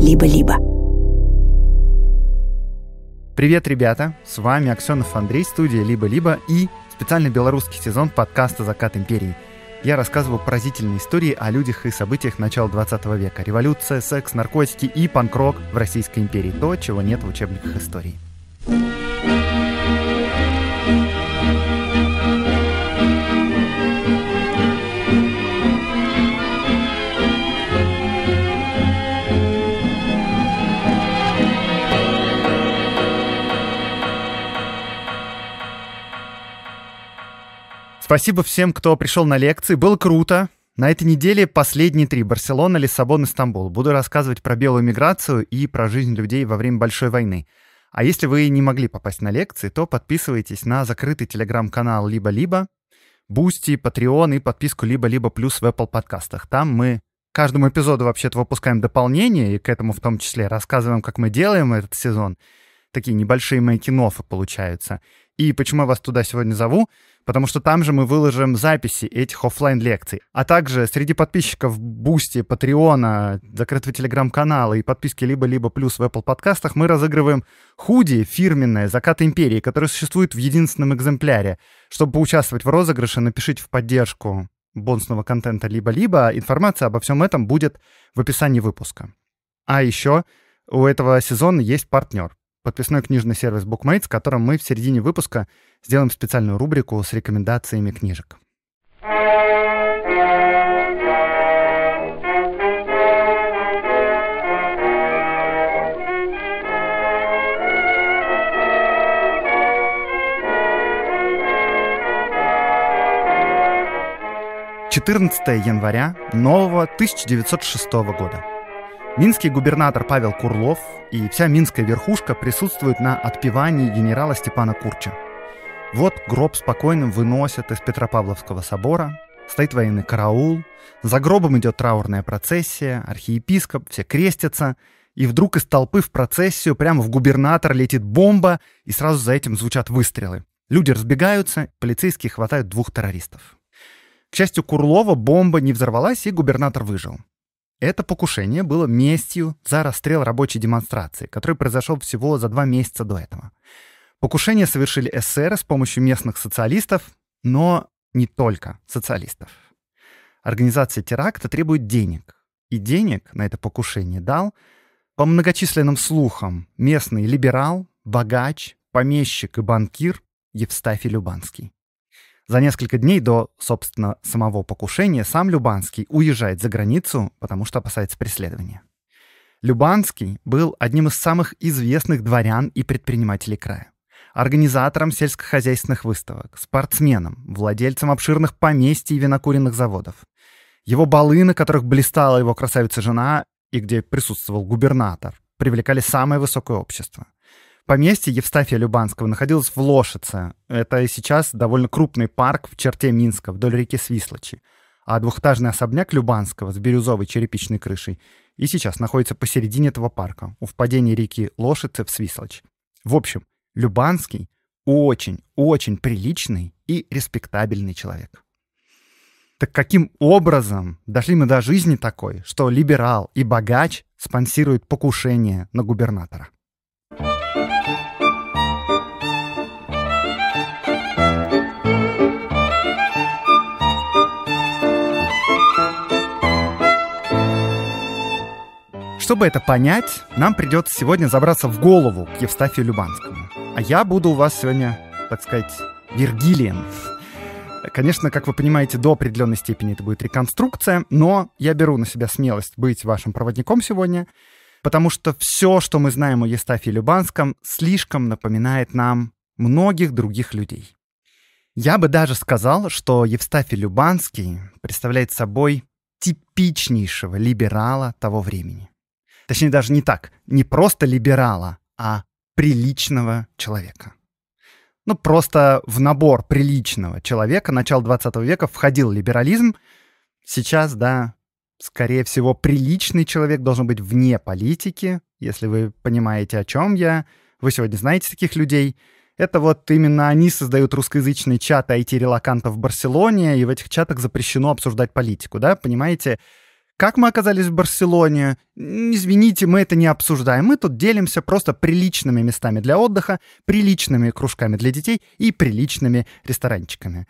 либо-либо. Привет, ребята! С вами Аксенов Андрей, студия «Либо-либо» и специальный белорусский сезон подкаста «Закат империи». Я рассказываю поразительные истории о людях и событиях начала 20 века. Революция, секс, наркотики и панк-рок в Российской империи. То, чего нет в учебниках истории. Спасибо всем, кто пришел на лекции. Было круто. На этой неделе последние три – Барселона, Лиссабон и Стамбул. Буду рассказывать про белую миграцию и про жизнь людей во время Большой войны. А если вы не могли попасть на лекции, то подписывайтесь на закрытый телеграм-канал «Либо-либо», Бусти, Patreon и подписку «Либо-либо плюс» в Apple подкастах. Там мы каждому эпизоду вообще-то выпускаем дополнение, и к этому в том числе рассказываем, как мы делаем этот сезон. Такие небольшие мои кинофы получаются. И почему я вас туда сегодня зову – потому что там же мы выложим записи этих офлайн лекций А также среди подписчиков Бусти, Патреона, закрытого телеграм-канала и подписки либо-либо плюс в Apple подкастах мы разыгрываем худи фирменное «Закат империи», которое существует в единственном экземпляре. Чтобы поучаствовать в розыгрыше, напишите в поддержку бонусного контента либо-либо. Информация обо всем этом будет в описании выпуска. А еще у этого сезона есть партнер подписной книжный сервис BookMate, в котором мы в середине выпуска сделаем специальную рубрику с рекомендациями книжек. Четырнадцатое января нового тысяча девятьсот шестого года. Минский губернатор Павел Курлов и вся минская верхушка присутствуют на отпевании генерала Степана Курча. Вот гроб спокойным выносят из Петропавловского собора, стоит военный караул, за гробом идет траурная процессия, архиепископ, все крестятся, и вдруг из толпы в процессию прямо в губернатор летит бомба, и сразу за этим звучат выстрелы. Люди разбегаются, полицейские хватают двух террористов. К счастью, Курлова бомба не взорвалась, и губернатор выжил. Это покушение было местью за расстрел рабочей демонстрации, который произошел всего за два месяца до этого. Покушение совершили СССР с помощью местных социалистов, но не только социалистов. Организация теракта требует денег. И денег на это покушение дал, по многочисленным слухам, местный либерал, богач, помещик и банкир Евстафий Любанский. За несколько дней до, собственно, самого покушения сам Любанский уезжает за границу, потому что опасается преследования. Любанский был одним из самых известных дворян и предпринимателей края. Организатором сельскохозяйственных выставок, спортсменом, владельцем обширных поместий и винокуренных заводов. Его балы, на которых блистала его красавица-жена и где присутствовал губернатор, привлекали самое высокое общество – Поместье Евстафия Любанского находилось в Лошице. Это и сейчас довольно крупный парк в черте Минска, вдоль реки Свислочи. А двухэтажный особняк Любанского с бирюзовой черепичной крышей и сейчас находится посередине этого парка, у впадения реки Лошицы в Свислочь. В общем, Любанский очень-очень приличный и респектабельный человек. Так каким образом дошли мы до жизни такой, что либерал и богач спонсируют покушение на губернатора? чтобы это понять, нам придется сегодня забраться в голову к Евстафию Любанскому. А я буду у вас сегодня, так сказать, Вергилием. Конечно, как вы понимаете, до определенной степени это будет реконструкция, но я беру на себя смелость быть вашим проводником сегодня, потому что все, что мы знаем о Евстафии Любанском, слишком напоминает нам многих других людей. Я бы даже сказал, что Евстафий Любанский представляет собой типичнейшего либерала того времени. Точнее, даже не так. Не просто либерала, а приличного человека. Ну, просто в набор приличного человека начала 20 века входил либерализм. Сейчас, да, скорее всего, приличный человек должен быть вне политики, если вы понимаете, о чем я. Вы сегодня знаете таких людей. Это вот именно они создают русскоязычный чат IT-релакантов в Барселоне, и в этих чатах запрещено обсуждать политику, да, понимаете? Как мы оказались в Барселоне? Извините, мы это не обсуждаем. Мы тут делимся просто приличными местами для отдыха, приличными кружками для детей и приличными ресторанчиками.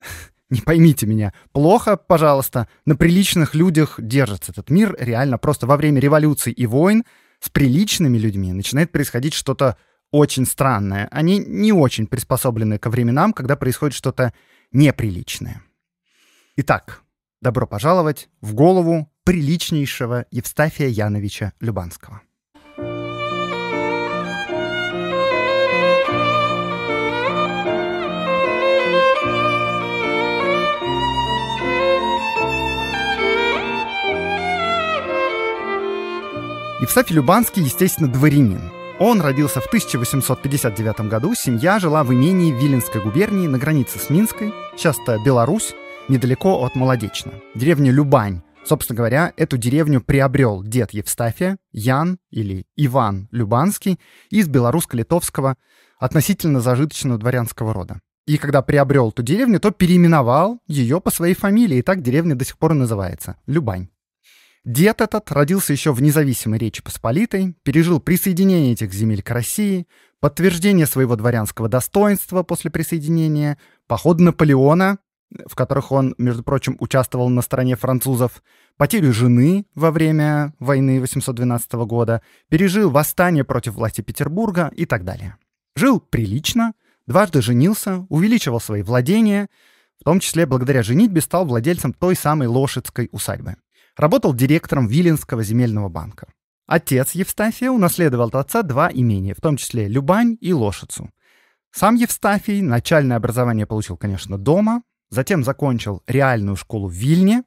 Не поймите меня, плохо, пожалуйста, на приличных людях держится этот мир. Реально, просто во время революций и войн с приличными людьми начинает происходить что-то очень странное. Они не очень приспособлены ко временам, когда происходит что-то неприличное. Итак, Добро пожаловать в голову приличнейшего Евстафия Яновича Любанского. Евстафий Любанский, естественно, дворянин. Он родился в 1859 году, семья жила в имении Виленской губернии на границе с Минской, часто Беларусь, недалеко от Молодечно, деревня Любань. Собственно говоря, эту деревню приобрел дед Евстафия, Ян или Иван Любанский из белорусско-литовского относительно зажиточного дворянского рода. И когда приобрел эту деревню, то переименовал ее по своей фамилии, и так деревня до сих пор и называется — Любань. Дед этот родился еще в независимой Речи Посполитой, пережил присоединение этих земель к России, подтверждение своего дворянского достоинства после присоединения, поход Наполеона в которых он, между прочим, участвовал на стороне французов, потерю жены во время войны 812 года, пережил восстание против власти Петербурга и так далее. Жил прилично, дважды женился, увеличивал свои владения, в том числе благодаря женитьбе стал владельцем той самой Лошадской усадьбы. Работал директором Виленского земельного банка. Отец Евстафия унаследовал от отца два имения, в том числе Любань и Лошицу. Сам Евстафий начальное образование получил, конечно, дома, Затем закончил реальную школу в Вильне.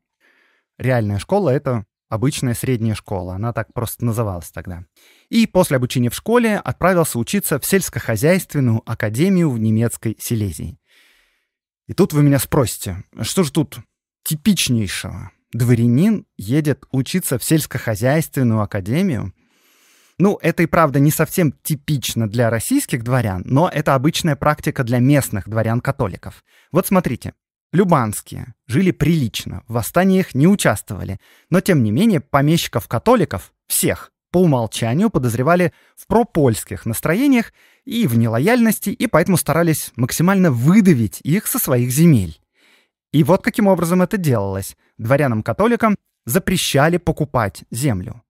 Реальная школа — это обычная средняя школа, она так просто называлась тогда. И после обучения в школе отправился учиться в сельскохозяйственную академию в немецкой Силезии. И тут вы меня спросите, что же тут типичнейшего? Дворянин едет учиться в сельскохозяйственную академию? Ну, это и правда не совсем типично для российских дворян, но это обычная практика для местных дворян-католиков. Вот смотрите, Любанские жили прилично, в восстаниях не участвовали, но тем не менее помещиков-католиков, всех, по умолчанию подозревали в пропольских настроениях и в нелояльности, и поэтому старались максимально выдавить их со своих земель. И вот каким образом это делалось. Дворянам-католикам запрещали покупать землю.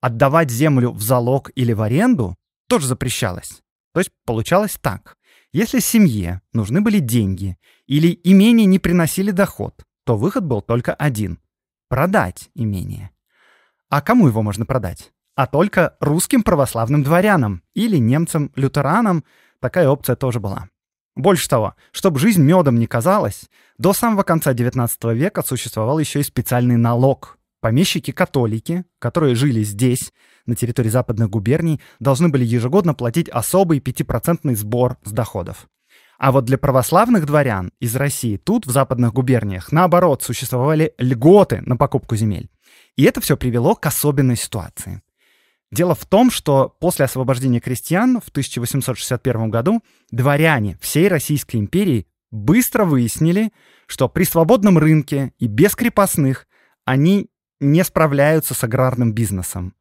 Отдавать землю в залог или в аренду тоже запрещалось. То есть получалось так. Если семье нужны были деньги, или имения не приносили доход, то выход был только один – продать имение. А кому его можно продать? А только русским православным дворянам или немцам-лютеранам такая опция тоже была. Больше того, чтобы жизнь медом не казалась, до самого конца XIX века существовал еще и специальный налог. Помещики-католики, которые жили здесь, на территории западных губерний, должны были ежегодно платить особый 5% сбор с доходов. А вот для православных дворян из России тут, в западных губерниях, наоборот, существовали льготы на покупку земель. И это все привело к особенной ситуации. Дело в том, что после освобождения крестьян в 1861 году дворяне всей Российской империи быстро выяснили, что при свободном рынке и без крепостных они не справляются с аграрным бизнесом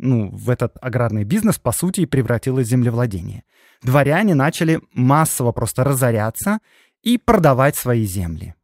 ну, в этот аграрный бизнес, по сути, и превратилось землевладение. Дворяне начали массово просто разоряться и продавать свои земли.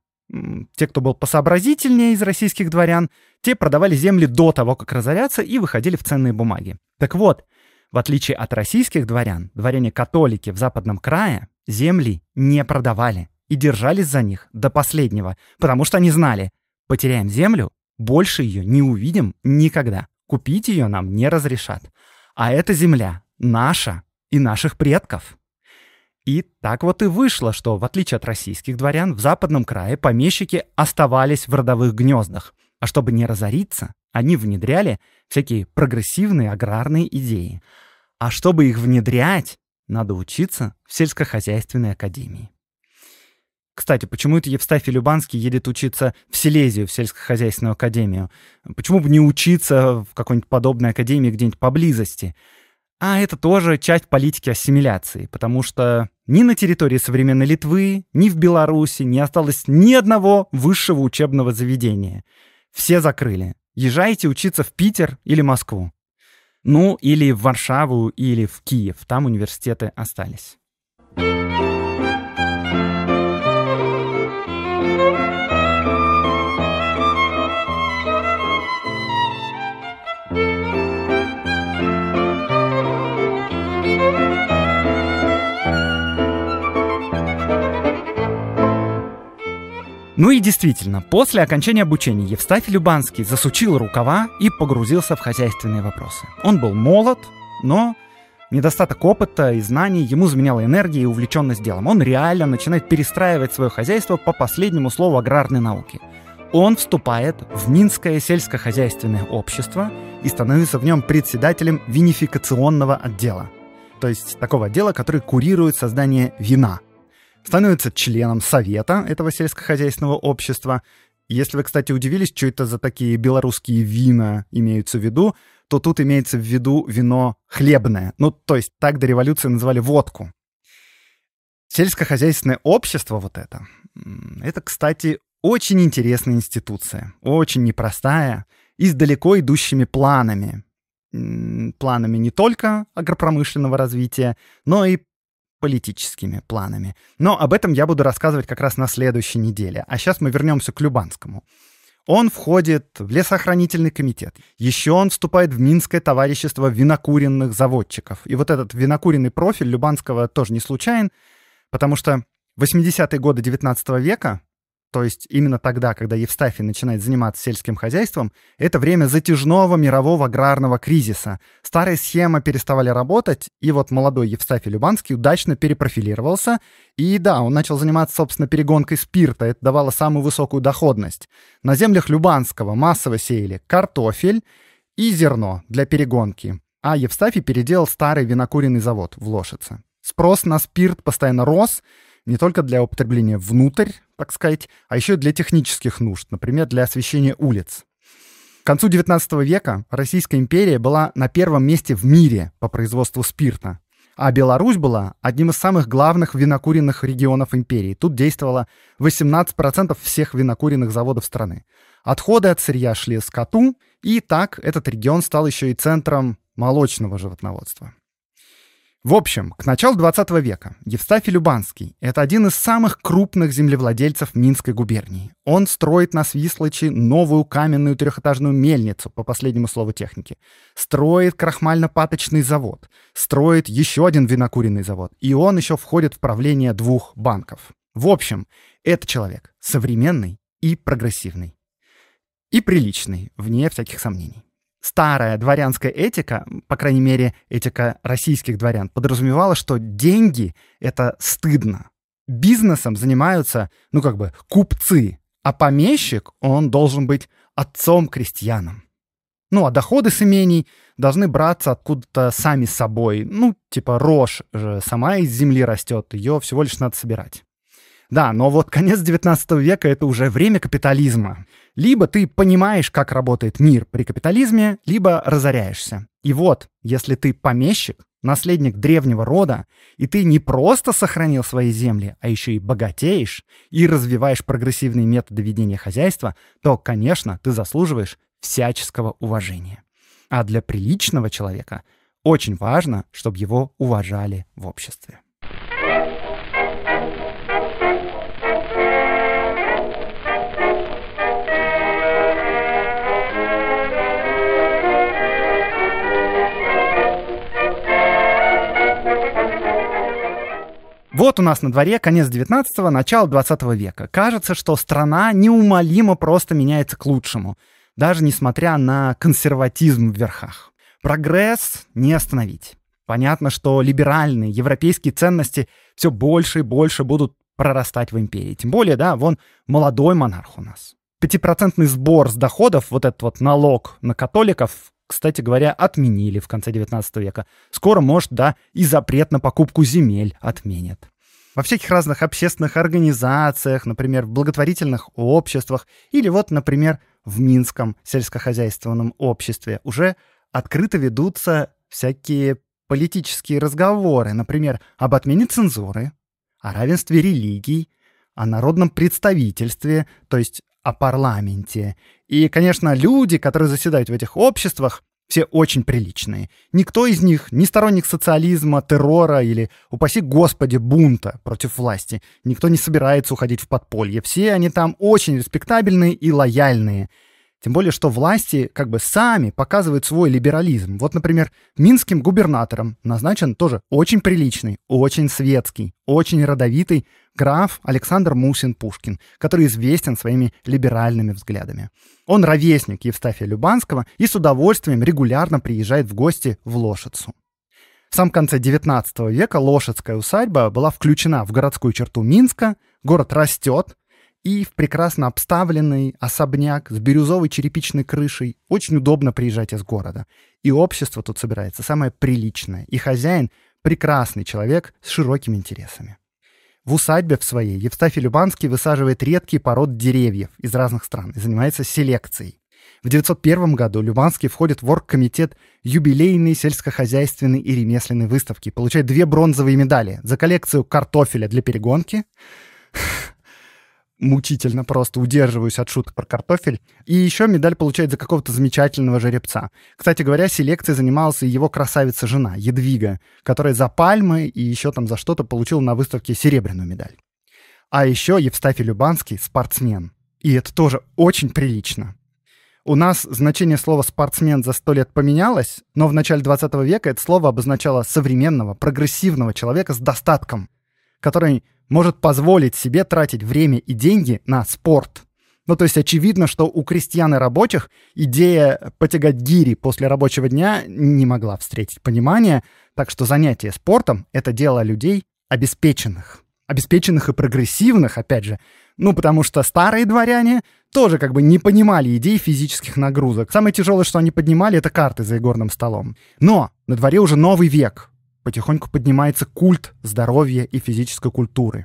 Те, кто был посообразительнее из российских дворян, те продавали земли до того, как разоряться и выходили в ценные бумаги. Так вот, в отличие от российских дворян, дворяне-католики в западном крае земли не продавали и держались за них до последнего, потому что они знали, потеряем землю, больше ее не увидим никогда. Купить ее нам не разрешат. А эта земля наша и наших предков. И так вот и вышло, что, в отличие от российских дворян, в западном крае помещики оставались в родовых гнездах. А чтобы не разориться, они внедряли всякие прогрессивные аграрные идеи. А чтобы их внедрять, надо учиться в сельскохозяйственной академии. Кстати, почему это Евстафий Любанский едет учиться в Силезию, в сельскохозяйственную академию? Почему бы не учиться в какой-нибудь подобной академии где-нибудь поблизости? А это тоже часть политики ассимиляции, потому что ни на территории современной Литвы, ни в Беларуси не осталось ни одного высшего учебного заведения. Все закрыли. Езжайте учиться в Питер или Москву. Ну, или в Варшаву, или в Киев. Там университеты остались. Ну и действительно, после окончания обучения Евстафий Любанский засучил рукава и погрузился в хозяйственные вопросы. Он был молод, но недостаток опыта и знаний ему заменяла энергия и увлеченность делом. Он реально начинает перестраивать свое хозяйство по последнему слову аграрной науки. Он вступает в Минское сельскохозяйственное общество и становится в нем председателем винификационного отдела. То есть такого отдела, который курирует создание вина – становится членом совета этого сельскохозяйственного общества. Если вы, кстати, удивились, что это за такие белорусские вина имеются в виду, то тут имеется в виду вино хлебное. Ну, то есть так до революции называли водку. Сельскохозяйственное общество вот это, это, кстати, очень интересная институция, очень непростая и с далеко идущими планами. Планами не только агропромышленного развития, но и политическими планами. Но об этом я буду рассказывать как раз на следующей неделе. А сейчас мы вернемся к Любанскому. Он входит в лесохранительный комитет. Еще он вступает в Минское товарищество винокуренных заводчиков. И вот этот винокуренный профиль Любанского тоже не случайен, потому что 80-е годы 19 века то есть именно тогда, когда Евстафий начинает заниматься сельским хозяйством, это время затяжного мирового аграрного кризиса. Старые схемы переставали работать, и вот молодой Евстафий Любанский удачно перепрофилировался, и да, он начал заниматься, собственно, перегонкой спирта, это давало самую высокую доходность. На землях Любанского массово сеяли картофель и зерно для перегонки, а Евстафий переделал старый винокуренный завод в Лошице. Спрос на спирт постоянно рос, не только для употребления внутрь так сказать, а еще для технических нужд, например, для освещения улиц. К концу XIX века Российская империя была на первом месте в мире по производству спирта, а Беларусь была одним из самых главных винокуренных регионов империи. Тут действовало 18% всех винокуренных заводов страны. Отходы от сырья шли скоту, и так этот регион стал еще и центром молочного животноводства. В общем, к началу 20 века Евстафий Любанский – это один из самых крупных землевладельцев Минской губернии. Он строит на Свислочи новую каменную трехэтажную мельницу, по последнему слову техники, строит крахмально-паточный завод, строит еще один винокуренный завод, и он еще входит в правление двух банков. В общем, это человек современный и прогрессивный. И приличный, вне всяких сомнений старая дворянская этика, по крайней мере, этика российских дворян, подразумевала, что деньги — это стыдно. Бизнесом занимаются, ну как бы, купцы, а помещик, он должен быть отцом крестьянам. Ну, а доходы с имений должны браться откуда-то сами собой. Ну, типа рожь же сама из земли растет, ее всего лишь надо собирать. Да, но вот конец 19 века — это уже время капитализма. Либо ты понимаешь, как работает мир при капитализме, либо разоряешься. И вот, если ты помещик, наследник древнего рода, и ты не просто сохранил свои земли, а еще и богатеешь и развиваешь прогрессивные методы ведения хозяйства, то, конечно, ты заслуживаешь всяческого уважения. А для приличного человека очень важно, чтобы его уважали в обществе. Вот у нас на дворе конец 19-го, начало 20 века. Кажется, что страна неумолимо просто меняется к лучшему, даже несмотря на консерватизм в верхах. Прогресс не остановить. Понятно, что либеральные европейские ценности все больше и больше будут прорастать в империи. Тем более, да, вон молодой монарх у нас. Пятипроцентный сбор с доходов, вот этот вот налог на католиков, кстати говоря, отменили в конце 19 века. Скоро, может, да, и запрет на покупку земель отменят. Во всяких разных общественных организациях, например, в благотворительных обществах или вот, например, в Минском сельскохозяйственном обществе уже открыто ведутся всякие политические разговоры, например, об отмене цензуры, о равенстве религий, о народном представительстве, то есть о парламенте. И, конечно, люди, которые заседают в этих обществах, все очень приличные. Никто из них не сторонник социализма, террора или, упаси господи, бунта против власти. Никто не собирается уходить в подполье. Все они там очень респектабельные и лояльные. Тем более, что власти как бы сами показывают свой либерализм. Вот, например, минским губернатором назначен тоже очень приличный, очень светский, очень родовитый граф Александр Мусин Пушкин, который известен своими либеральными взглядами. Он ровесник Евстафия Любанского и с удовольствием регулярно приезжает в гости в лошадцу. В самом конце XIX века Лошадская усадьба была включена в городскую черту Минска, город растет, и в прекрасно обставленный особняк с бирюзовой черепичной крышей. Очень удобно приезжать из города. И общество тут собирается самое приличное. И хозяин — прекрасный человек с широкими интересами. В усадьбе в своей Евстафий Любанский высаживает редкие пород деревьев из разных стран и занимается селекцией. В 901 году Любанский входит в оргкомитет юбилейной сельскохозяйственной и ремесленной выставки, получает две бронзовые медали за коллекцию картофеля для перегонки, мучительно просто удерживаюсь от шуток про картофель. И еще медаль получает за какого-то замечательного жеребца. Кстати говоря, селекцией занималась и его красавица-жена, Едвига, которая за пальмы и еще там за что-то получила на выставке серебряную медаль. А еще Евстафий Любанский — спортсмен. И это тоже очень прилично. У нас значение слова «спортсмен» за сто лет поменялось, но в начале 20 века это слово обозначало современного, прогрессивного человека с достатком — который может позволить себе тратить время и деньги на спорт. Ну, то есть очевидно, что у крестьян и рабочих идея потягать гири после рабочего дня не могла встретить понимания, так что занятие спортом — это дело людей обеспеченных. Обеспеченных и прогрессивных, опять же. Ну, потому что старые дворяне тоже как бы не понимали идей физических нагрузок. Самое тяжелое, что они поднимали, это карты за игорным столом. Но на дворе уже новый век потихоньку поднимается культ здоровья и физической культуры.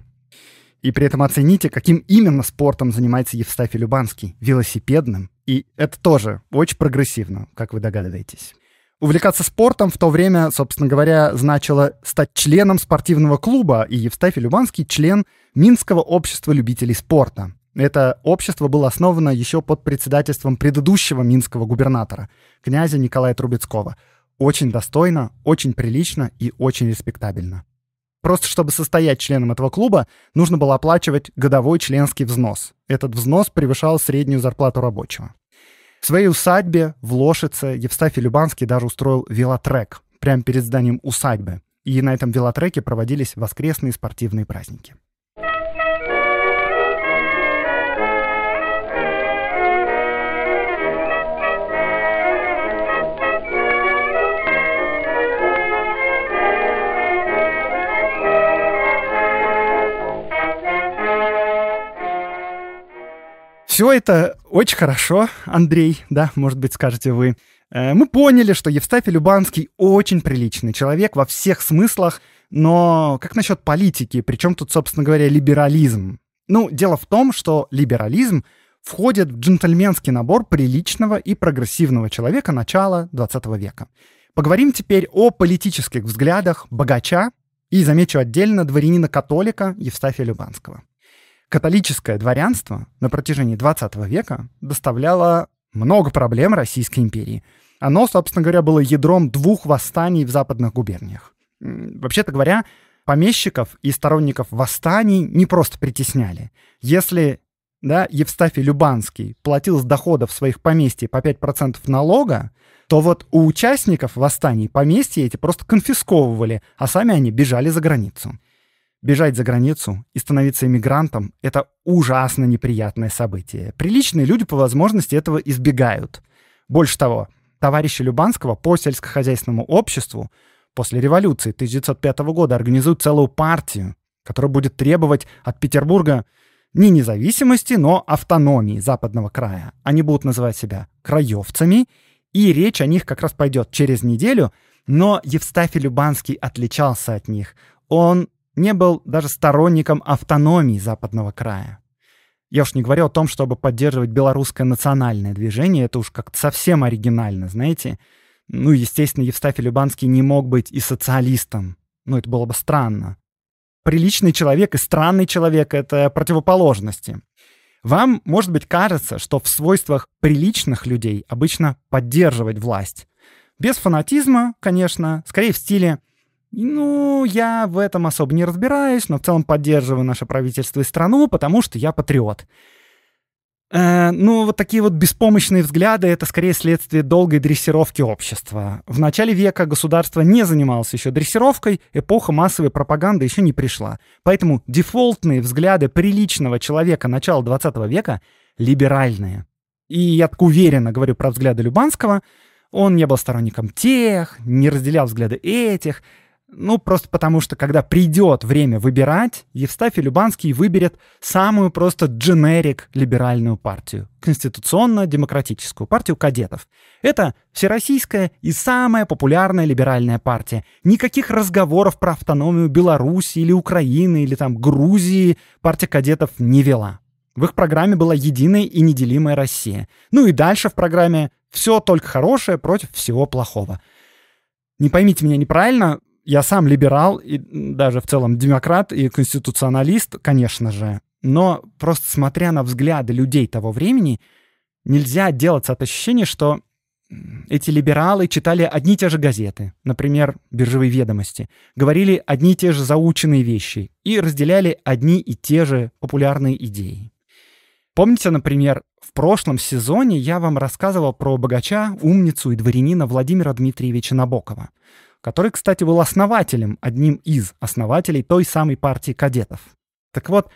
И при этом оцените, каким именно спортом занимается Евстафий Любанский – велосипедным. И это тоже очень прогрессивно, как вы догадываетесь. Увлекаться спортом в то время, собственно говоря, значило стать членом спортивного клуба, и Евстафий Любанский – член Минского общества любителей спорта. Это общество было основано еще под председательством предыдущего минского губернатора, князя Николая Трубецкого – очень достойно, очень прилично и очень респектабельно. Просто чтобы состоять членом этого клуба, нужно было оплачивать годовой членский взнос. Этот взнос превышал среднюю зарплату рабочего. В своей усадьбе в Лошице Евстафий Любанский даже устроил велотрек прямо перед зданием усадьбы. И на этом велотреке проводились воскресные спортивные праздники. все это очень хорошо, Андрей, да, может быть, скажете вы. Э, мы поняли, что Евстафий Любанский очень приличный человек во всех смыслах, но как насчет политики? Причем тут, собственно говоря, либерализм? Ну, дело в том, что либерализм входит в джентльменский набор приличного и прогрессивного человека начала 20 века. Поговорим теперь о политических взглядах богача и, замечу отдельно, дворянина-католика Евстафия Любанского. Католическое дворянство на протяжении 20 века доставляло много проблем Российской империи. Оно, собственно говоря, было ядром двух восстаний в западных губерниях. Вообще-то говоря, помещиков и сторонников восстаний не просто притесняли. Если да, Евстафий Любанский платил с доходов своих поместьй по 5% налога, то вот у участников восстаний поместья эти просто конфисковывали, а сами они бежали за границу. Бежать за границу и становиться иммигрантом — это ужасно неприятное событие. Приличные люди по возможности этого избегают. Больше того, товарищи Любанского по сельскохозяйственному обществу после революции 1905 года организуют целую партию, которая будет требовать от Петербурга не независимости, но автономии западного края. Они будут называть себя краевцами, и речь о них как раз пойдет через неделю, но Евстафий Любанский отличался от них. Он не был даже сторонником автономии западного края. Я уж не говорю о том, чтобы поддерживать белорусское национальное движение, это уж как-то совсем оригинально, знаете. Ну, естественно, Евстафий Любанский не мог быть и социалистом. Ну, это было бы странно. Приличный человек и странный человек — это противоположности. Вам, может быть, кажется, что в свойствах приличных людей обычно поддерживать власть. Без фанатизма, конечно, скорее в стиле – ну, я в этом особо не разбираюсь, но в целом поддерживаю наше правительство и страну, потому что я патриот. Э, ну, вот такие вот беспомощные взгляды — это скорее следствие долгой дрессировки общества. В начале века государство не занималось еще дрессировкой, эпоха массовой пропаганды еще не пришла. Поэтому дефолтные взгляды приличного человека начала 20 века — либеральные. И я так уверенно говорю про взгляды Любанского, он не был сторонником тех, не разделял взгляды этих, ну, просто потому что, когда придет время выбирать, Евстафий Любанский выберет самую просто дженерик либеральную партию — конституционно-демократическую партию кадетов. Это всероссийская и самая популярная либеральная партия. Никаких разговоров про автономию Беларуси или Украины или там Грузии партия кадетов не вела. В их программе была единая и неделимая Россия. Ну и дальше в программе все только хорошее против всего плохого. Не поймите меня неправильно, я сам либерал и даже в целом демократ и конституционалист, конечно же, но просто смотря на взгляды людей того времени, нельзя отделаться от ощущения, что эти либералы читали одни и те же газеты, например, «Биржевые ведомости», говорили одни и те же заученные вещи и разделяли одни и те же популярные идеи. Помните, например, в прошлом сезоне я вам рассказывал про богача, умницу и дворянина Владимира Дмитриевича Набокова который, кстати, был основателем, одним из основателей той самой партии кадетов. Так вот,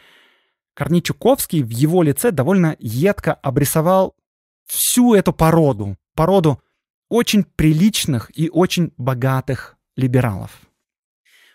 Корничуковский в его лице довольно едко обрисовал всю эту породу, породу очень приличных и очень богатых либералов.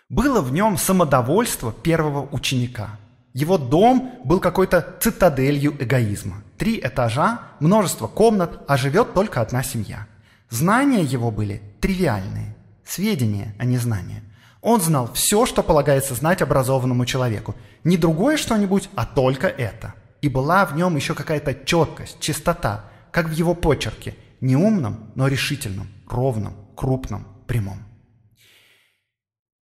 Было в нем самодовольство первого ученика. Его дом был какой-то цитаделью эгоизма. Три этажа, множество комнат, а живет только одна семья. Знания его были тривиальные. Сведения, а не знания. Он знал все, что полагается знать образованному человеку. Не другое что-нибудь, а только это. И была в нем еще какая-то четкость, чистота, как в его почерке. Не умном, но решительном, ровном, крупном, прямом.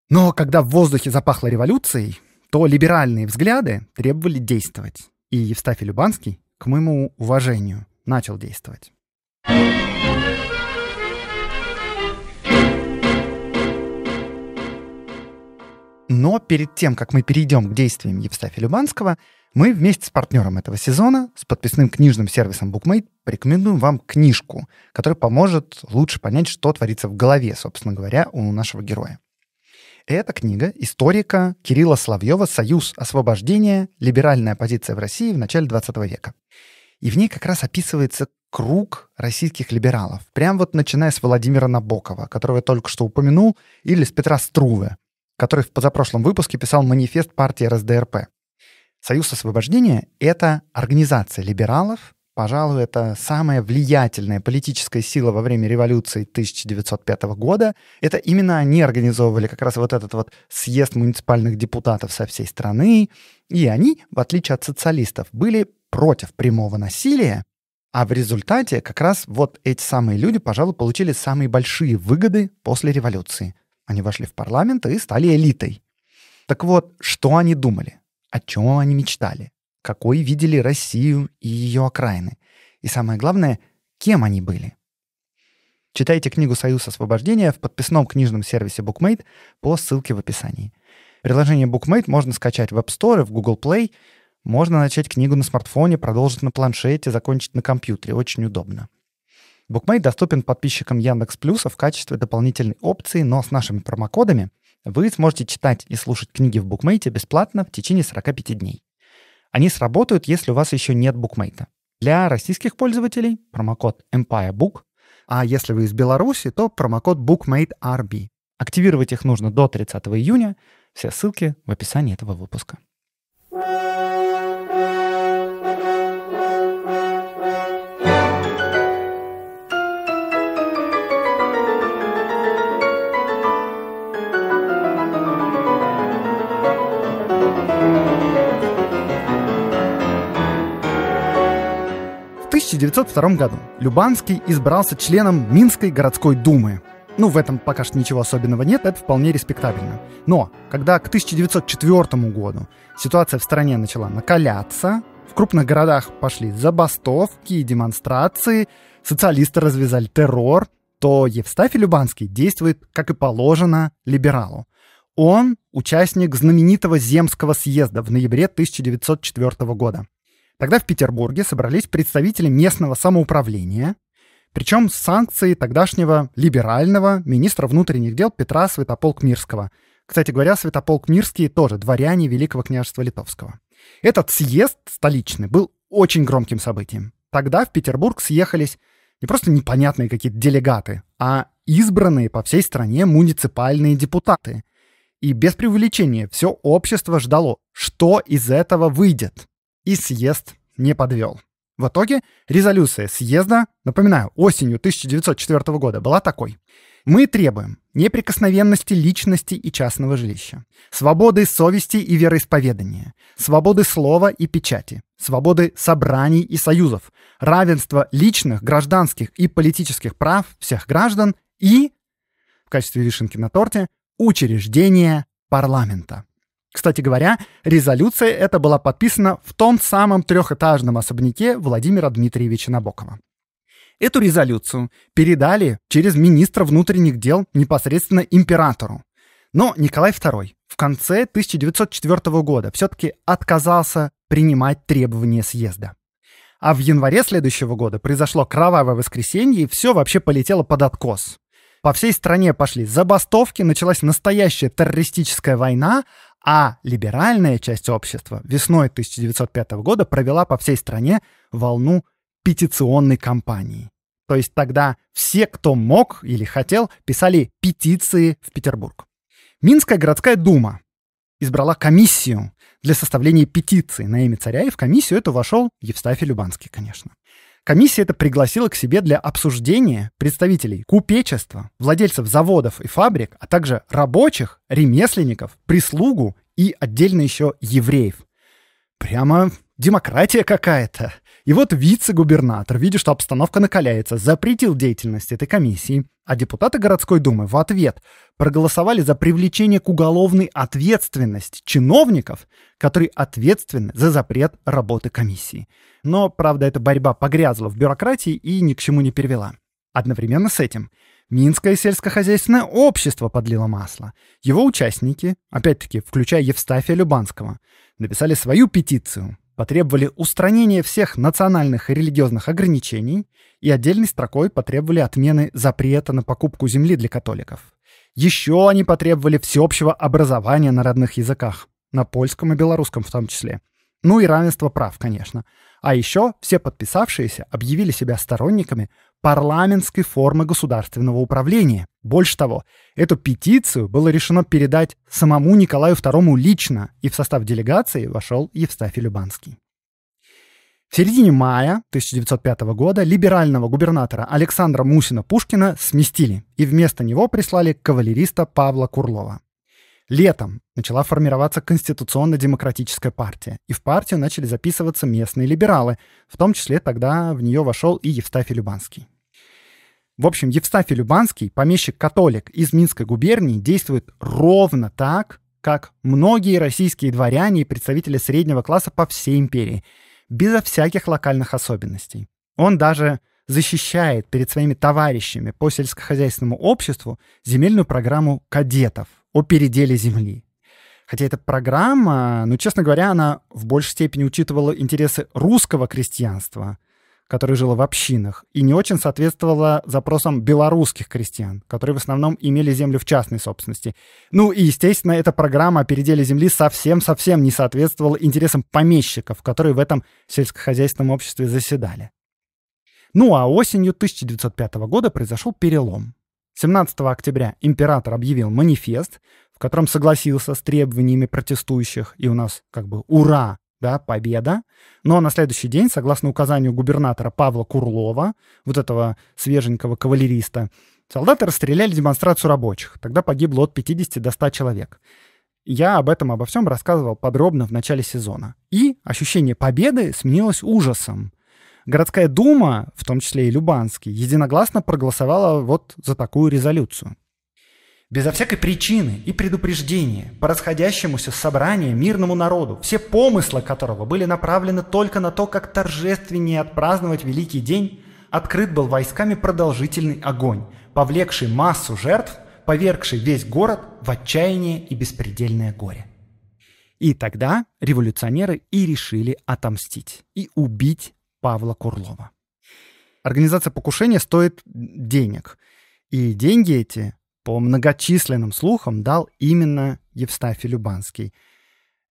Но когда в воздухе запахло революцией, то либеральные взгляды требовали действовать. И Евстафий Любанский, к моему уважению, начал действовать. Но перед тем, как мы перейдем к действиям Евстафия Любанского, мы вместе с партнером этого сезона, с подписным книжным сервисом BookMate, порекомендуем вам книжку, которая поможет лучше понять, что творится в голове, собственно говоря, у нашего героя. Эта книга историка Кирилла Славьева «Союз освобождения. Либеральная оппозиция в России в начале XX века». И в ней как раз описывается круг российских либералов. Прям вот начиная с Владимира Набокова, которого я только что упомянул, или с Петра Струве, который в позапрошлом выпуске писал манифест партии РСДРП. Союз освобождения — это организация либералов, пожалуй, это самая влиятельная политическая сила во время революции 1905 года. Это именно они организовывали как раз вот этот вот съезд муниципальных депутатов со всей страны. И они, в отличие от социалистов, были против прямого насилия, а в результате как раз вот эти самые люди, пожалуй, получили самые большие выгоды после революции — они вошли в парламент и стали элитой. Так вот, что они думали? О чем они мечтали? Какой видели Россию и ее окраины? И самое главное, кем они были? Читайте книгу «Союз освобождения» в подписном книжном сервисе BookMate по ссылке в описании. Приложение BookMate можно скачать в App Store в Google Play. Можно начать книгу на смартфоне, продолжить на планшете, закончить на компьютере. Очень удобно. Букмейт доступен подписчикам Яндекс Плюса в качестве дополнительной опции, но с нашими промокодами вы сможете читать и слушать книги в Букмейте бесплатно в течение 45 дней. Они сработают, если у вас еще нет Букмейта. Для российских пользователей промокод Empire Book, а если вы из Беларуси, то промокод RB. Активировать их нужно до 30 июня. Все ссылки в описании этого выпуска. thank 1902 году Любанский избрался членом Минской городской думы. Ну, в этом пока что ничего особенного нет, это вполне респектабельно. Но когда к 1904 году ситуация в стране начала накаляться, в крупных городах пошли забастовки и демонстрации, социалисты развязали террор, то Евстафий Любанский действует, как и положено, либералу. Он участник знаменитого Земского съезда в ноябре 1904 года. Тогда в Петербурге собрались представители местного самоуправления, причем с санкции тогдашнего либерального министра внутренних дел Петра Святополк-Мирского. Кстати говоря, Святополк-Мирский тоже дворяне Великого княжества Литовского. Этот съезд столичный был очень громким событием. Тогда в Петербург съехались не просто непонятные какие-то делегаты, а избранные по всей стране муниципальные депутаты. И без преувеличения все общество ждало, что из этого выйдет и съезд не подвел. В итоге резолюция съезда, напоминаю, осенью 1904 года была такой. Мы требуем неприкосновенности личности и частного жилища, свободы совести и вероисповедания, свободы слова и печати, свободы собраний и союзов, равенства личных, гражданских и политических прав всех граждан и, в качестве вишенки на торте, учреждения парламента. Кстати говоря, резолюция эта была подписана в том самом трехэтажном особняке Владимира Дмитриевича Набокова. Эту резолюцию передали через министра внутренних дел непосредственно императору. Но Николай II в конце 1904 года все-таки отказался принимать требования съезда. А в январе следующего года произошло кровавое воскресенье, и все вообще полетело под откос. По всей стране пошли забастовки, началась настоящая террористическая война, а либеральная часть общества весной 1905 года провела по всей стране волну петиционной кампании. То есть тогда все, кто мог или хотел, писали петиции в Петербург. Минская городская дума избрала комиссию для составления петиции на имя царя, и в комиссию это вошел Евстафий Любанский, конечно. Комиссия это пригласила к себе для обсуждения представителей купечества, владельцев заводов и фабрик, а также рабочих, ремесленников, прислугу и отдельно еще евреев. Прямо демократия какая-то. И вот вице-губернатор, видя, что обстановка накаляется, запретил деятельность этой комиссии, а депутаты городской думы в ответ проголосовали за привлечение к уголовной ответственности чиновников, которые ответственны за запрет работы комиссии. Но, правда, эта борьба погрязла в бюрократии и ни к чему не перевела. Одновременно с этим Минское сельскохозяйственное общество подлило масло. Его участники, опять-таки, включая Евстафия Любанского, написали свою петицию, потребовали устранения всех национальных и религиозных ограничений и отдельной строкой потребовали отмены запрета на покупку земли для католиков. Еще они потребовали всеобщего образования на родных языках, на польском и белорусском в том числе. Ну и равенство прав, конечно. А еще все подписавшиеся объявили себя сторонниками парламентской формы государственного управления – больше того, эту петицию было решено передать самому Николаю II лично, и в состав делегации вошел Евстафий Любанский. В середине мая 1905 года либерального губернатора Александра Мусина Пушкина сместили и вместо него прислали кавалериста Павла Курлова. Летом начала формироваться конституционно-демократическая партия, и в партию начали записываться местные либералы, в том числе тогда в нее вошел и Евстафий Любанский. В общем, Евстафий Любанский, помещик-католик из Минской губернии, действует ровно так, как многие российские дворяне и представители среднего класса по всей империи, безо всяких локальных особенностей. Он даже защищает перед своими товарищами по сельскохозяйственному обществу земельную программу кадетов о переделе земли. Хотя эта программа, ну, честно говоря, она в большей степени учитывала интересы русского крестьянства, которая жило в общинах, и не очень соответствовала запросам белорусских крестьян, которые в основном имели землю в частной собственности. Ну и, естественно, эта программа о переделе земли совсем-совсем не соответствовала интересам помещиков, которые в этом сельскохозяйственном обществе заседали. Ну а осенью 1905 года произошел перелом. 17 октября император объявил манифест, в котором согласился с требованиями протестующих, и у нас как бы ура! да, победа. Но на следующий день, согласно указанию губернатора Павла Курлова, вот этого свеженького кавалериста, солдаты расстреляли демонстрацию рабочих. Тогда погибло от 50 до 100 человек. Я об этом обо всем рассказывал подробно в начале сезона. И ощущение победы сменилось ужасом. Городская дума, в том числе и Любанский, единогласно проголосовала вот за такую резолюцию безо всякой причины и предупреждения по расходящемуся собранию мирному народу, все помыслы которого были направлены только на то, как торжественнее отпраздновать Великий день, открыт был войсками продолжительный огонь, повлекший массу жертв, повергший весь город в отчаяние и беспредельное горе. И тогда революционеры и решили отомстить и убить Павла Курлова. Организация покушения стоит денег. И деньги эти по многочисленным слухам, дал именно Евстафий Любанский.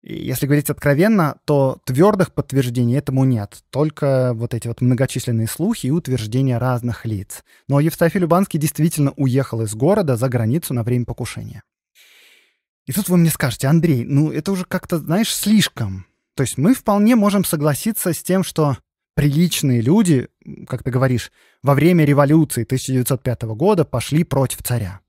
И если говорить откровенно, то твердых подтверждений этому нет, только вот эти вот многочисленные слухи и утверждения разных лиц. Но Евстафий Любанский действительно уехал из города за границу на время покушения. И тут вы мне скажете, Андрей, ну это уже как-то, знаешь, слишком. То есть мы вполне можем согласиться с тем, что приличные люди, как ты говоришь, во время революции 1905 года пошли против царя.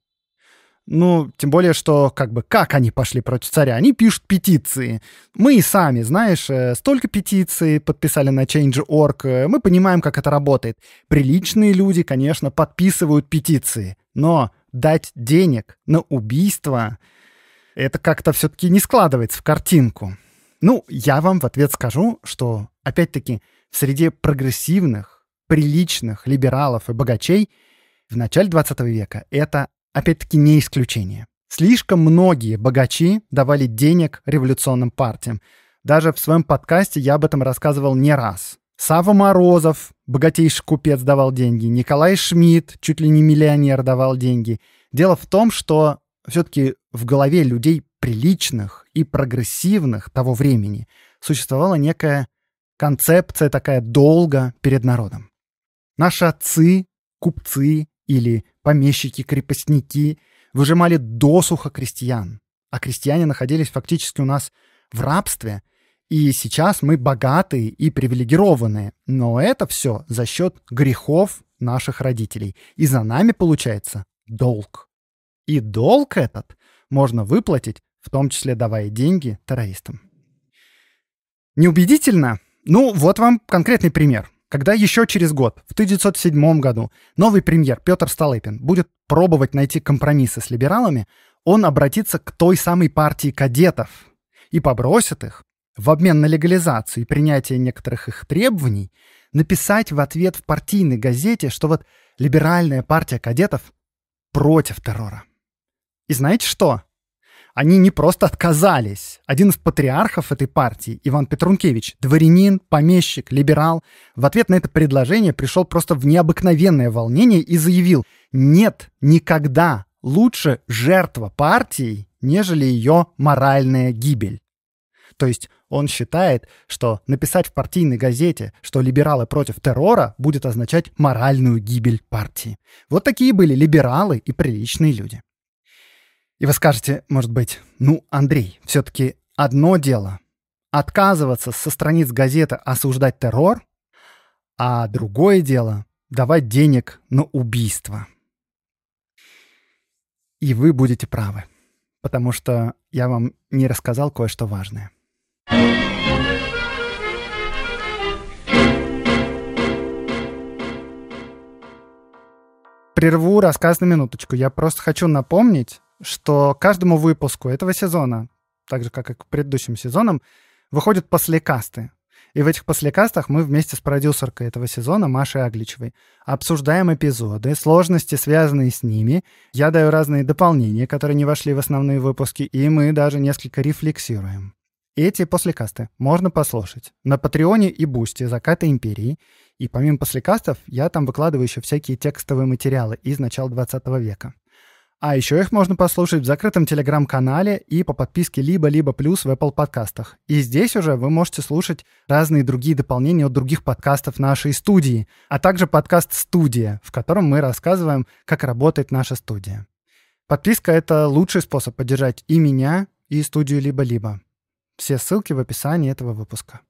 Ну, тем более, что как бы как они пошли против царя? Они пишут петиции. Мы и сами, знаешь, э, столько петиций подписали на Change.org. Э, мы понимаем, как это работает. Приличные люди, конечно, подписывают петиции. Но дать денег на убийство, это как-то все-таки не складывается в картинку. Ну, я вам в ответ скажу, что, опять-таки, в среде прогрессивных, приличных либералов и богачей в начале 20 века это опять-таки не исключение. Слишком многие богачи давали денег революционным партиям. Даже в своем подкасте я об этом рассказывал не раз. Сава Морозов, богатейший купец, давал деньги. Николай Шмидт, чуть ли не миллионер, давал деньги. Дело в том, что все-таки в голове людей приличных и прогрессивных того времени существовала некая концепция такая долга перед народом. Наши отцы, купцы, или помещики-крепостники выжимали досуха крестьян, а крестьяне находились фактически у нас в рабстве, и сейчас мы богатые и привилегированные, но это все за счет грехов наших родителей, и за нами получается долг. И долг этот можно выплатить, в том числе давая деньги террористам. Неубедительно? Ну, вот вам конкретный пример. Когда еще через год, в 1907 году, новый премьер Петр Столыпин будет пробовать найти компромиссы с либералами, он обратится к той самой партии кадетов и побросит их в обмен на легализацию и принятие некоторых их требований написать в ответ в партийной газете, что вот либеральная партия кадетов против террора. И знаете что? они не просто отказались. Один из патриархов этой партии, Иван Петрункевич, дворянин, помещик, либерал, в ответ на это предложение пришел просто в необыкновенное волнение и заявил «Нет, никогда лучше жертва партии, нежели ее моральная гибель». То есть он считает, что написать в партийной газете, что либералы против террора, будет означать моральную гибель партии. Вот такие были либералы и приличные люди. И вы скажете, может быть, ну, Андрей, все-таки одно дело отказываться со страниц газеты осуждать террор, а другое дело давать денег на убийство. И вы будете правы, потому что я вам не рассказал кое-что важное. Прерву рассказ на минуточку. Я просто хочу напомнить, что каждому выпуску этого сезона, так же, как и к предыдущим сезонам, выходят послекасты. И в этих послекастах мы вместе с продюсеркой этого сезона, Машей Агличевой, обсуждаем эпизоды, сложности, связанные с ними. Я даю разные дополнения, которые не вошли в основные выпуски, и мы даже несколько рефлексируем. Эти послекасты можно послушать на Патреоне и Бусте «Заката империи». И помимо послекастов, я там выкладываю еще всякие текстовые материалы из начала 20 века. А еще их можно послушать в закрытом телеграм-канале и по подписке «Либо-либо плюс» в Apple подкастах. И здесь уже вы можете слушать разные другие дополнения от других подкастов нашей студии, а также подкаст «Студия», в котором мы рассказываем, как работает наша студия. Подписка — это лучший способ поддержать и меня, и студию «Либо-либо». Все ссылки в описании этого выпуска.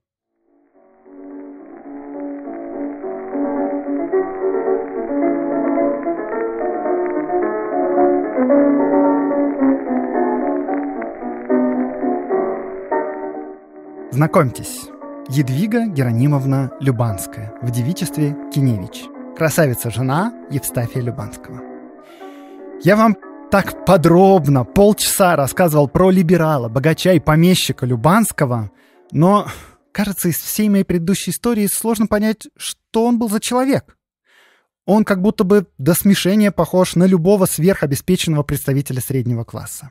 Знакомьтесь, Едвига Геронимовна Любанская, в девичестве Киневич, красавица-жена Евстафия Любанского. Я вам так подробно полчаса рассказывал про либерала, богача и помещика Любанского, но, кажется, из всей моей предыдущей истории сложно понять, что он был за человек. Он как будто бы до смешения похож на любого сверхобеспеченного представителя среднего класса.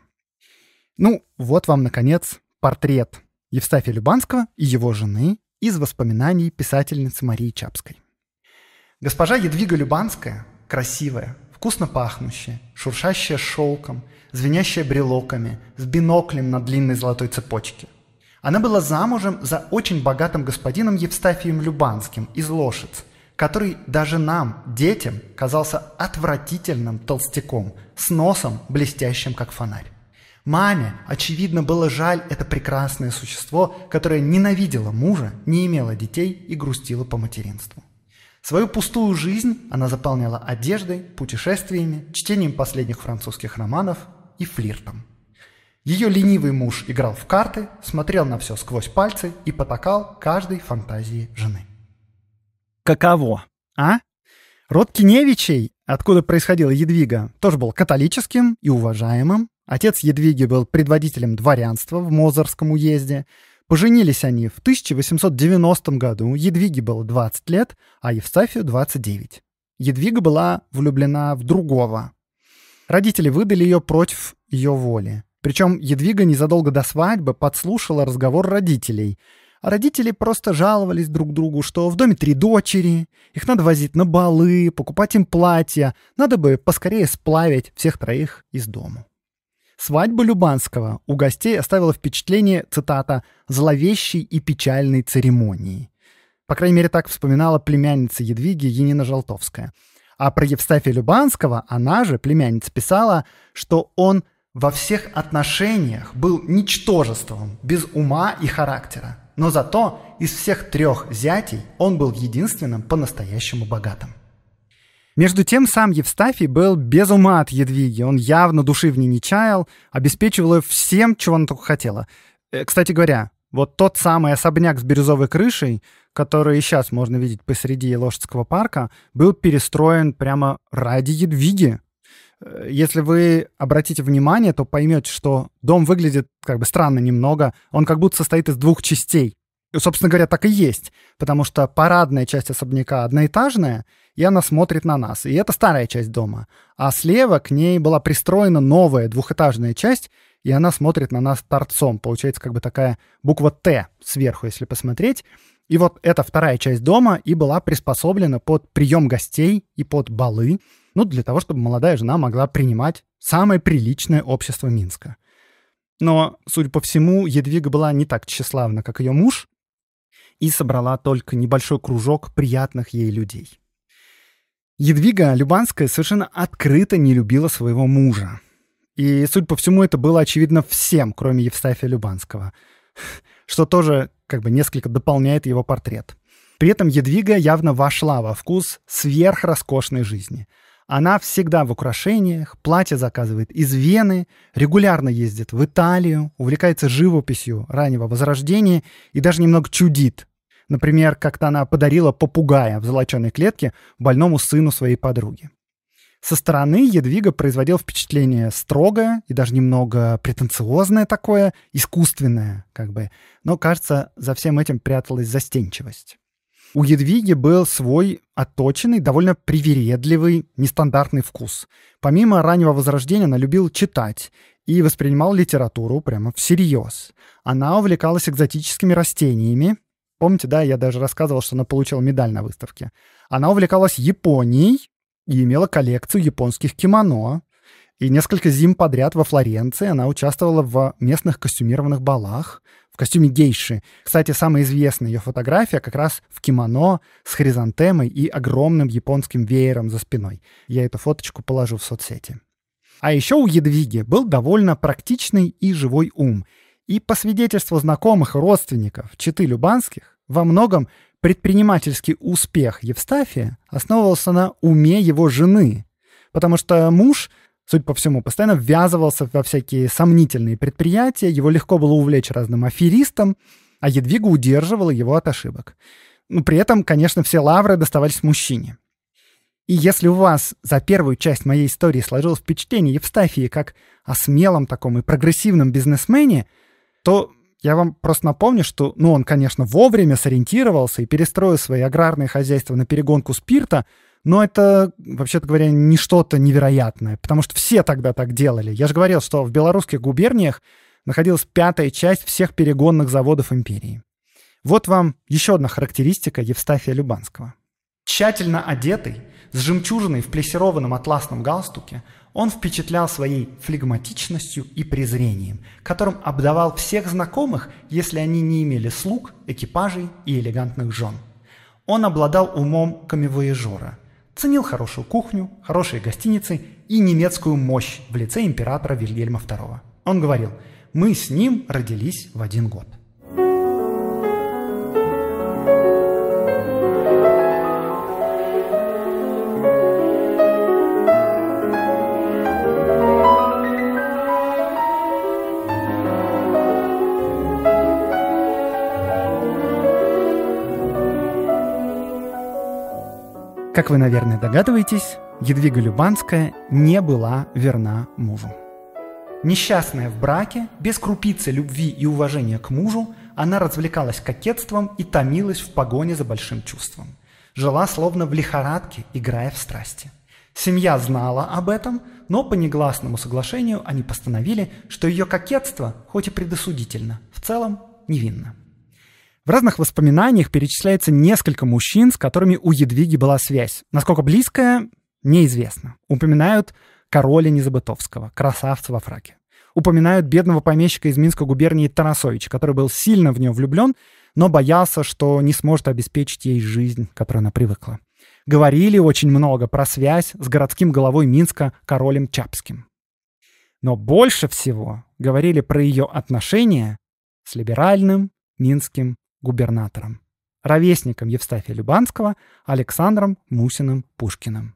Ну, вот вам, наконец, портрет Евстафия Любанского и его жены из воспоминаний писательницы Марии Чапской. Госпожа Едвига Любанская, красивая, вкусно пахнущая, шуршащая шелком, звенящая брелоками, с биноклем на длинной золотой цепочке. Она была замужем за очень богатым господином Евстафием Любанским из Лошиц, который даже нам, детям, казался отвратительным толстяком, с носом, блестящим как фонарь. Маме, очевидно, было жаль это прекрасное существо, которое ненавидело мужа, не имело детей и грустило по материнству. Свою пустую жизнь она заполняла одеждой, путешествиями, чтением последних французских романов и флиртом. Ее ленивый муж играл в карты, смотрел на все сквозь пальцы и потакал каждой фантазии жены. Каково, а? Род Киневичей, откуда происходила Едвига, тоже был католическим и уважаемым, Отец Едвиги был предводителем дворянства в Мозорском уезде. Поженились они в 1890 году, Едвиге было 20 лет, а Евстафию 29. Едвига была влюблена в другого. Родители выдали ее против ее воли. Причем Едвига незадолго до свадьбы подслушала разговор родителей. А родители просто жаловались друг другу, что в доме три дочери, их надо возить на балы, покупать им платья, надо бы поскорее сплавить всех троих из дома. Свадьба Любанского у гостей оставила впечатление, цитата, «зловещей и печальной церемонии». По крайней мере, так вспоминала племянница Едвиги Енина Жолтовская. А про Евстафия Любанского она же, племянница, писала, что он во всех отношениях был ничтожеством, без ума и характера. Но зато из всех трех зятей он был единственным по-настоящему богатым. Между тем сам Евстафий был без ума от Едвиги. Он явно души в ней не чаял, обеспечивал ее всем, чего она только хотела. Э, кстати говоря, вот тот самый особняк с бирюзовой крышей, который и сейчас можно видеть посреди Лошадского парка, был перестроен прямо ради Едвиги. Э, если вы обратите внимание, то поймете, что дом выглядит как бы странно немного. Он как будто состоит из двух частей. собственно говоря, так и есть, потому что парадная часть особняка одноэтажная — и она смотрит на нас. И это старая часть дома. А слева к ней была пристроена новая двухэтажная часть, и она смотрит на нас торцом. Получается как бы такая буква «Т» сверху, если посмотреть. И вот эта вторая часть дома и была приспособлена под прием гостей и под балы, ну, для того, чтобы молодая жена могла принимать самое приличное общество Минска. Но, судя по всему, Едвига была не так тщеславна, как ее муж, и собрала только небольшой кружок приятных ей людей. Едвига Любанская совершенно открыто не любила своего мужа. И, судя по всему, это было очевидно всем, кроме Евстафия Любанского, что тоже как бы несколько дополняет его портрет. При этом Едвига явно вошла во вкус сверхроскошной жизни. Она всегда в украшениях, платье заказывает из Вены, регулярно ездит в Италию, увлекается живописью раннего возрождения и даже немного чудит Например, как-то она подарила попугая в золоченой клетке больному сыну своей подруги. Со стороны Едвига производил впечатление строгое и даже немного претенциозное такое, искусственное как бы. Но, кажется, за всем этим пряталась застенчивость. У Едвиги был свой отточенный, довольно привередливый, нестандартный вкус. Помимо раннего возрождения она любила читать и воспринимал литературу прямо всерьез. Она увлекалась экзотическими растениями, Помните, да, я даже рассказывал, что она получила медаль на выставке. Она увлекалась Японией и имела коллекцию японских кимоно. И несколько зим подряд во Флоренции она участвовала в местных костюмированных балах в костюме гейши. Кстати, самая известная ее фотография как раз в кимоно с хризантемой и огромным японским веером за спиной. Я эту фоточку положу в соцсети. А еще у Едвиги был довольно практичный и живой ум. И по свидетельству знакомых родственников Читы Любанских, во многом предпринимательский успех Евстафия основывался на уме его жены, потому что муж, судя по всему, постоянно ввязывался во всякие сомнительные предприятия, его легко было увлечь разным аферистам, а Едвига удерживала его от ошибок. Но ну, при этом, конечно, все лавры доставались мужчине. И если у вас за первую часть моей истории сложилось впечатление Евстафии как о смелом таком и прогрессивном бизнесмене, то я вам просто напомню, что, ну, он, конечно, вовремя сориентировался и перестроил свои аграрные хозяйства на перегонку спирта, но это, вообще-то говоря, не что-то невероятное, потому что все тогда так делали. Я же говорил, что в белорусских губерниях находилась пятая часть всех перегонных заводов империи. Вот вам еще одна характеристика Евстафия Любанского. Тщательно одетый, с жемчужиной в плессированном атласном галстуке, он впечатлял своей флегматичностью и презрением, которым обдавал всех знакомых, если они не имели слуг, экипажей и элегантных жен. Он обладал умом камевоежора, ценил хорошую кухню, хорошие гостиницы и немецкую мощь в лице императора Вильгельма II. Он говорил, мы с ним родились в один год. Как вы, наверное, догадываетесь, Едвига Любанская не была верна мужу. Несчастная в браке, без крупицы любви и уважения к мужу, она развлекалась кокетством и томилась в погоне за большим чувством. Жила словно в лихорадке, играя в страсти. Семья знала об этом, но по негласному соглашению они постановили, что ее кокетство, хоть и предосудительно, в целом невинно. В разных воспоминаниях перечисляется несколько мужчин, с которыми у Едвиги была связь. Насколько близкая, неизвестно. Упоминают короля Незабытовского, красавца во фраке. Упоминают бедного помещика из Минской губернии Тарасовича, который был сильно в нее влюблен, но боялся, что не сможет обеспечить ей жизнь, к которой она привыкла. Говорили очень много про связь с городским головой Минска королем Чапским. Но больше всего говорили про ее отношения с либеральным минским губернатором, ровесником Евстафия Любанского Александром Мусиным Пушкиным.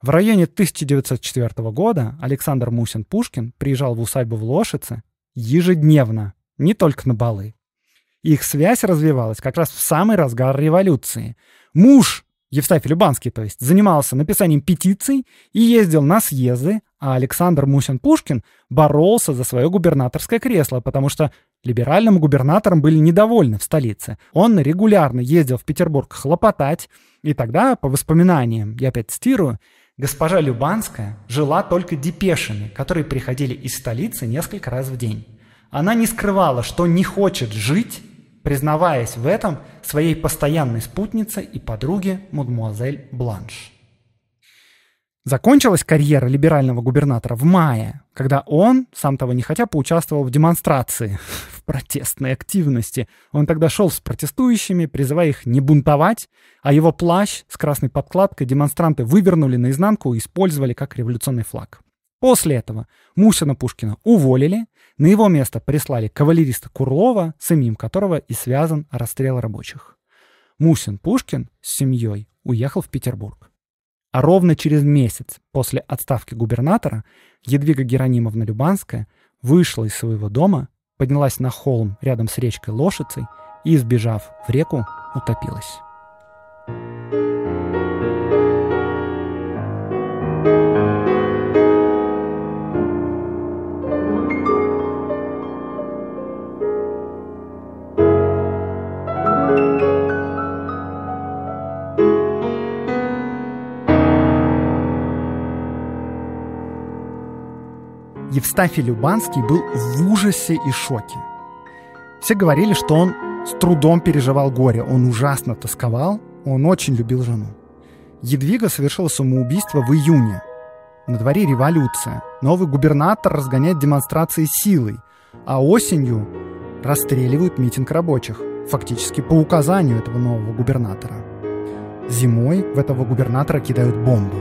В районе 1904 года Александр Мусин-Пушкин приезжал в усадьбу в Лошице ежедневно, не только на балы. Их связь развивалась как раз в самый разгар революции. Муж, Евстафий Любанский, то есть, занимался написанием петиций и ездил на съезды, а Александр Мусин-Пушкин боролся за свое губернаторское кресло, потому что Либеральным губернатором были недовольны в столице. Он регулярно ездил в Петербург хлопотать, и тогда, по воспоминаниям, я опять цитирую, госпожа Любанская жила только депешами, которые приходили из столицы несколько раз в день. Она не скрывала, что не хочет жить, признаваясь в этом своей постоянной спутнице и подруге мадемуазель Бланш. Закончилась карьера либерального губернатора в мае, когда он, сам того не хотя, поучаствовал в демонстрации протестной активности. Он тогда шел с протестующими, призывая их не бунтовать, а его плащ с красной подкладкой демонстранты вывернули наизнанку и использовали как революционный флаг. После этого Мусина Пушкина уволили, на его место прислали кавалериста Курлова, с именем которого и связан расстрел рабочих. Мусин Пушкин с семьей уехал в Петербург. А ровно через месяц после отставки губернатора Едвига Геронимовна Любанская вышла из своего дома поднялась на холм рядом с речкой Лошицей и, сбежав в реку, утопилась. Евстафий Любанский был в ужасе и шоке. Все говорили, что он с трудом переживал горе, он ужасно тосковал, он очень любил жену. Едвига совершила самоубийство в июне. На дворе революция. Новый губернатор разгоняет демонстрации силой, а осенью расстреливают митинг рабочих, фактически по указанию этого нового губернатора. Зимой в этого губернатора кидают бомбу.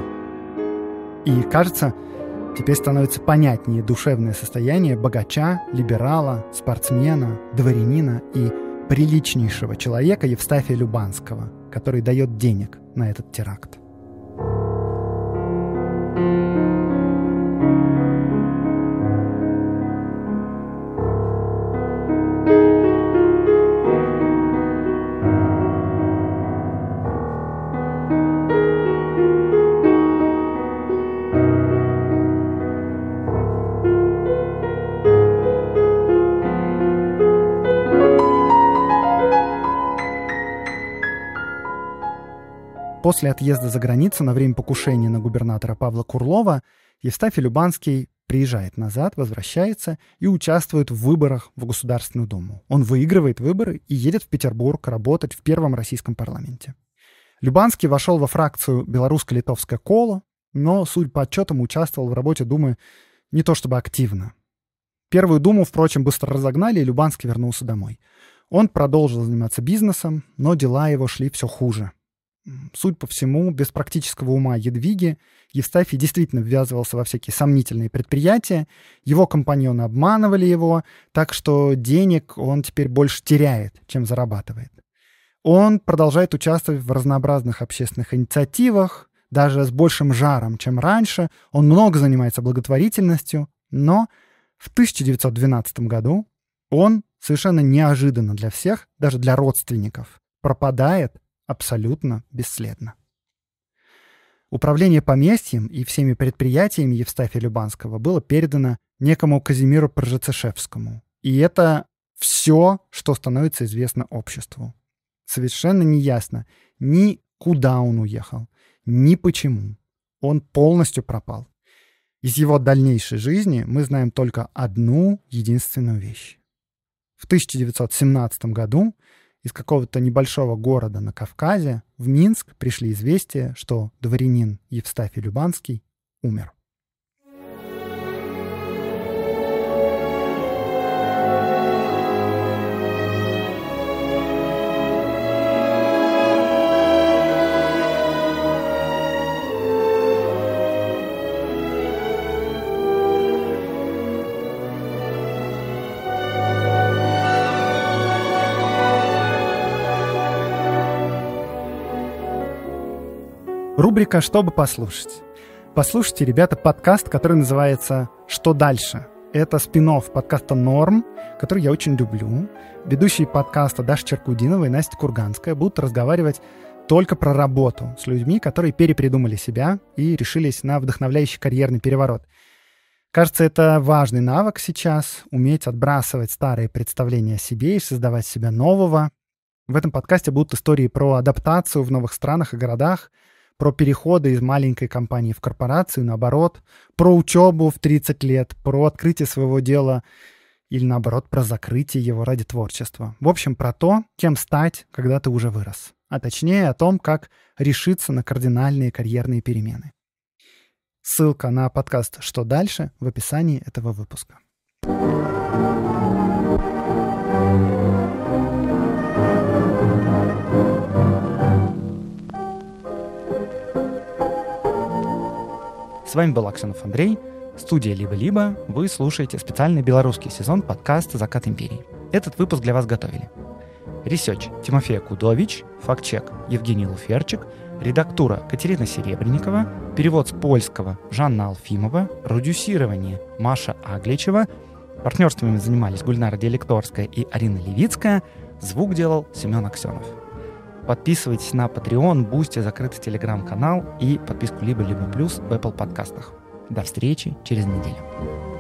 И кажется, Теперь становится понятнее душевное состояние богача, либерала, спортсмена, дворянина и приличнейшего человека Евстафия Любанского, который дает денег на этот теракт. После отъезда за границу на время покушения на губернатора Павла Курлова Евстафий Любанский приезжает назад, возвращается и участвует в выборах в Государственную Думу. Он выигрывает выборы и едет в Петербург работать в первом российском парламенте. Любанский вошел во фракцию «Белорусско-литовское коло», но, судя по отчетам, участвовал в работе Думы не то чтобы активно. Первую Думу, впрочем, быстро разогнали, и Любанский вернулся домой. Он продолжил заниматься бизнесом, но дела его шли все хуже суть по всему, без практического ума Едвиги, Евстафий действительно ввязывался во всякие сомнительные предприятия, его компаньоны обманывали его, так что денег он теперь больше теряет, чем зарабатывает. Он продолжает участвовать в разнообразных общественных инициативах, даже с большим жаром, чем раньше. Он много занимается благотворительностью, но в 1912 году он совершенно неожиданно для всех, даже для родственников, пропадает абсолютно бесследно. Управление поместьем и всеми предприятиями Евстафия Любанского было передано некому Казимиру Пржецешевскому. И это все, что становится известно обществу. Совершенно неясно ни куда он уехал, ни почему. Он полностью пропал. Из его дальнейшей жизни мы знаем только одну единственную вещь. В 1917 году из какого-то небольшого города на Кавказе в Минск пришли известия, что дворянин Евстафий Любанский умер. Рубрика «Чтобы послушать». Послушайте, ребята, подкаст, который называется «Что дальше?». Это спинов подкаста «Норм», который я очень люблю. Ведущие подкаста Даша Черкудинова и Настя Курганская будут разговаривать только про работу с людьми, которые перепридумали себя и решились на вдохновляющий карьерный переворот. Кажется, это важный навык сейчас — уметь отбрасывать старые представления о себе и создавать себя нового. В этом подкасте будут истории про адаптацию в новых странах и городах — про переходы из маленькой компании в корпорацию, наоборот, про учебу в 30 лет, про открытие своего дела или, наоборот, про закрытие его ради творчества. В общем, про то, кем стать, когда ты уже вырос. А точнее, о том, как решиться на кардинальные карьерные перемены. Ссылка на подкаст «Что дальше» в описании этого выпуска. thank you С вами был Аксенов Андрей, студия «Либо-либо». Вы слушаете специальный белорусский сезон подкаста «Закат империи». Этот выпуск для вас готовили. Ресеч Тимофей Кудович, фактчек Евгений Луферчик, редактура Катерина Серебренникова, перевод с польского Жанна Алфимова, продюсирование Маша Агличева, партнерствами занимались Гульнара Делекторская и Арина Левицкая, звук делал Семен Аксенов. Подписывайтесь на Patreon, Boosty, закрытый телеграм-канал и подписку либо-либо плюс в Apple подкастах. До встречи через неделю.